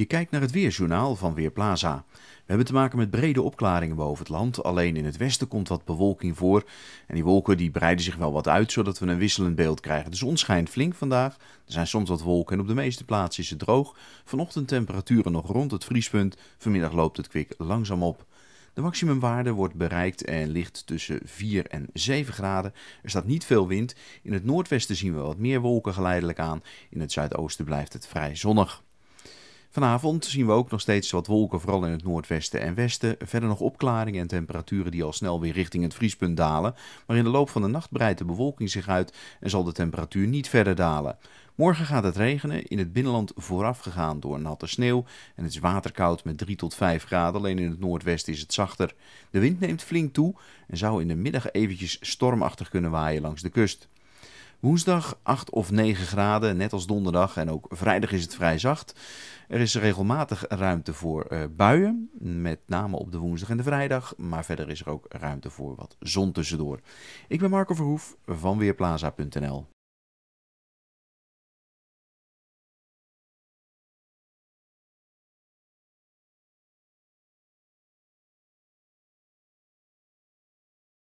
Je kijkt naar het weerjournaal van Weerplaza. We hebben te maken met brede opklaringen boven het land. Alleen in het westen komt wat bewolking voor. En die wolken die breiden zich wel wat uit, zodat we een wisselend beeld krijgen. De zon schijnt flink vandaag. Er zijn soms wat wolken en op de meeste plaatsen is het droog. Vanochtend temperaturen nog rond het vriespunt. Vanmiddag loopt het kwik langzaam op. De maximumwaarde wordt bereikt en ligt tussen 4 en 7 graden. Er staat niet veel wind. In het noordwesten zien we wat meer wolken geleidelijk aan. In het zuidoosten blijft het vrij zonnig. Vanavond zien we ook nog steeds wat wolken, vooral in het noordwesten en westen. Verder nog opklaringen en temperaturen die al snel weer richting het vriespunt dalen. Maar in de loop van de nacht breidt de bewolking zich uit en zal de temperatuur niet verder dalen. Morgen gaat het regenen, in het binnenland voorafgegaan door natte sneeuw. En het is waterkoud met 3 tot 5 graden, alleen in het noordwesten is het zachter. De wind neemt flink toe en zou in de middag eventjes stormachtig kunnen waaien langs de kust. Woensdag 8 of 9 graden, net als donderdag. En ook vrijdag is het vrij zacht. Er is regelmatig ruimte voor eh, buien, met name op de woensdag en de vrijdag. Maar verder is er ook ruimte voor wat zon tussendoor. Ik ben Marco Verhoef van Weerplaza.nl.